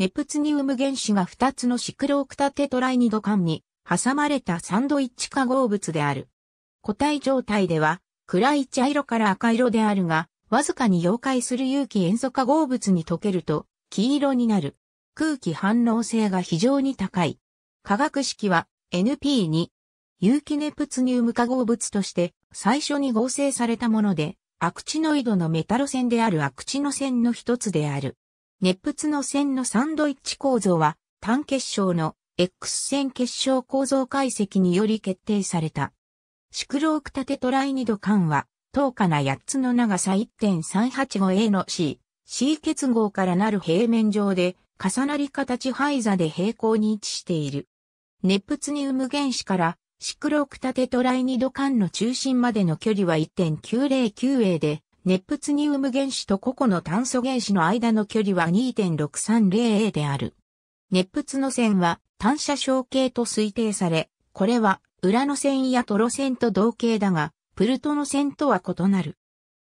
ネプツニウム原子が2つのシクロオクタテトライニド間に挟まれたサンドイッチ化合物である。固体状態では暗い茶色から赤色であるが、わずかに溶解する有機塩素化合物に溶けると黄色になる。空気反応性が非常に高い。化学式は NP2。有機ネプツニウム化合物として最初に合成されたもので、アクチノイドのメタロ線であるアクチノ線の一つである。熱仏の線のサンドイッチ構造は、単結晶の X 線結晶構造解析により決定された。シクロークタテトライニド間は、等価な8つの長さ 1.385A の C、C 結合からなる平面上で、重なり形配座で平行に位置している。熱仏に生む原子から、シクロークタテトライニド間の中心までの距離は 1.909A で、熱プツニウム原子と個々の炭素原子の間の距離は 2.630A である。熱プツの線は単射小径と推定され、これは裏の線やトロ線と同型だが、プルトの線とは異なる。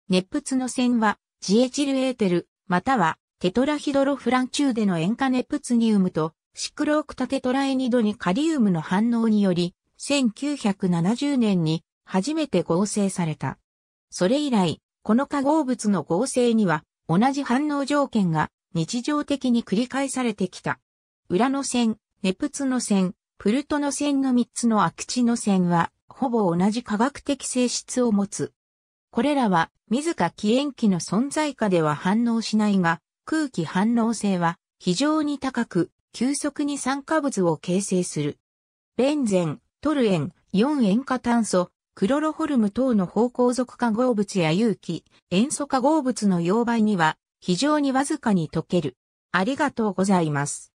熱プツの線はジエチルエーテル、またはテトラヒドロフランチューでの塩化熱プツニウムとシクロークタテトラエニドにカリウムの反応により、1970年に初めて合成された。それ以来、この化合物の合成には同じ反応条件が日常的に繰り返されてきた。裏の線、ネプツの線、プルトの線の3つのアクチの線は、ほぼ同じ化学的性質を持つ。これらは、自ら気塩基の存在下では反応しないが、空気反応性は非常に高く、急速に酸化物を形成する。ベンゼン、トルエン、4塩化炭素、クロロホルム等の芳香属化合物や有機、塩素化合物の溶媒には非常にわずかに溶ける。ありがとうございます。